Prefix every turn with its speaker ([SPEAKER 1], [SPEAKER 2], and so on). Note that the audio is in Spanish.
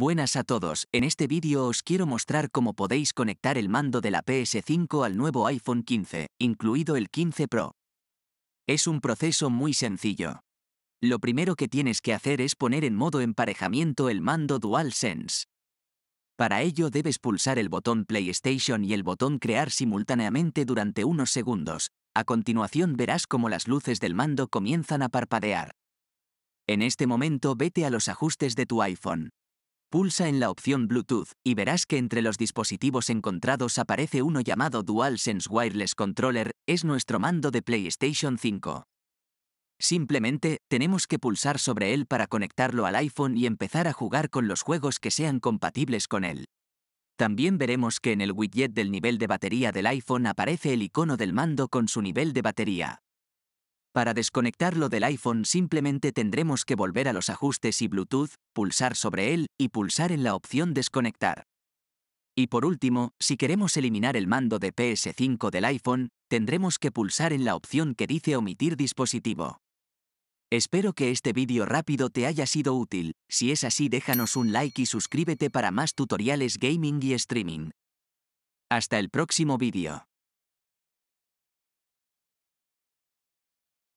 [SPEAKER 1] Buenas a todos, en este vídeo os quiero mostrar cómo podéis conectar el mando de la PS5 al nuevo iPhone 15, incluido el 15 Pro. Es un proceso muy sencillo. Lo primero que tienes que hacer es poner en modo emparejamiento el mando DualSense. Para ello debes pulsar el botón PlayStation y el botón Crear simultáneamente durante unos segundos. A continuación verás cómo las luces del mando comienzan a parpadear. En este momento vete a los ajustes de tu iPhone. Pulsa en la opción Bluetooth y verás que entre los dispositivos encontrados aparece uno llamado DualSense Wireless Controller, es nuestro mando de PlayStation 5. Simplemente, tenemos que pulsar sobre él para conectarlo al iPhone y empezar a jugar con los juegos que sean compatibles con él. También veremos que en el widget del nivel de batería del iPhone aparece el icono del mando con su nivel de batería. Para desconectarlo del iPhone simplemente tendremos que volver a los ajustes y Bluetooth, pulsar sobre él y pulsar en la opción desconectar. Y por último, si queremos eliminar el mando de PS5 del iPhone, tendremos que pulsar en la opción que dice omitir dispositivo. Espero que este vídeo rápido te haya sido útil, si es así déjanos un like y suscríbete para más tutoriales gaming y streaming. Hasta el próximo vídeo.